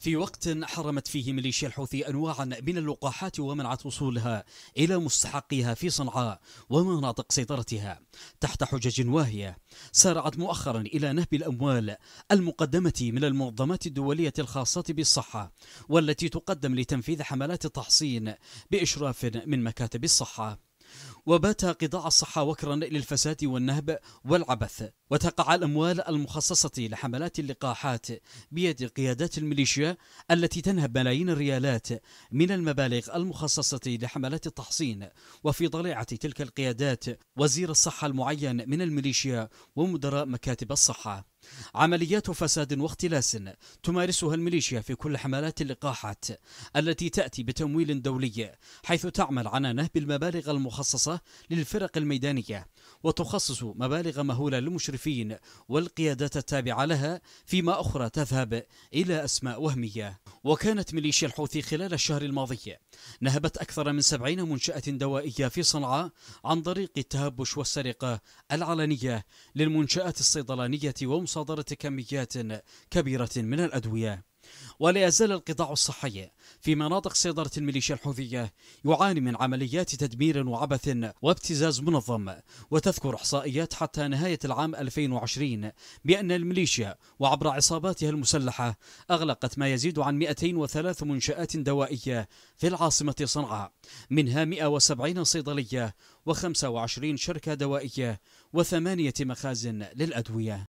في وقت حرمت فيه ميليشيا الحوثي انواعا من اللقاحات ومنعت وصولها الى مستحقيها في صنعاء ومناطق سيطرتها تحت حجج واهيه سارعت مؤخرا الى نهب الاموال المقدمه من المنظمات الدوليه الخاصه بالصحه والتي تقدم لتنفيذ حملات التحصين باشراف من مكاتب الصحه وبات قطاع الصحة وكرا للفساد والنهب والعبث وتقع الأموال المخصصة لحملات اللقاحات بيد قيادات الميليشيا التي تنهب ملايين الريالات من المبالغ المخصصة لحملات التحصين وفي ضليعة تلك القيادات وزير الصحة المعين من الميليشيا ومدراء مكاتب الصحة عمليات فساد واختلاس تمارسها الميليشيا في كل حملات اللقاحات التي تأتي بتمويل دولي حيث تعمل عنانه بالمبالغ المخصصة للفرق الميدانية وتخصص مبالغ مهولة للمشرفين والقيادات التابعة لها فيما أخرى تذهب إلى أسماء وهمية وكانت ميليشيا الحوثي خلال الشهر الماضي نهبت أكثر من سبعين منشأة دوائية في صنعاء عن طريق التهبش والسرقة العلنية للمنشآت الصيدلانية ومصنعات مصادرة كميات كبيرة من الأدوية ولا يزال القطاع الصحي في مناطق سيطرة الميليشيا الحوثية يعاني من عمليات تدمير وعبث وابتزاز منظم وتذكر إحصائيات حتى نهاية العام 2020 بأن الميليشيا وعبر عصاباتها المسلحة أغلقت ما يزيد عن 203 منشآت دوائية في العاصمة صنعاء منها 170 صيدلية و25 شركة دوائية وثمانية مخازن للأدوية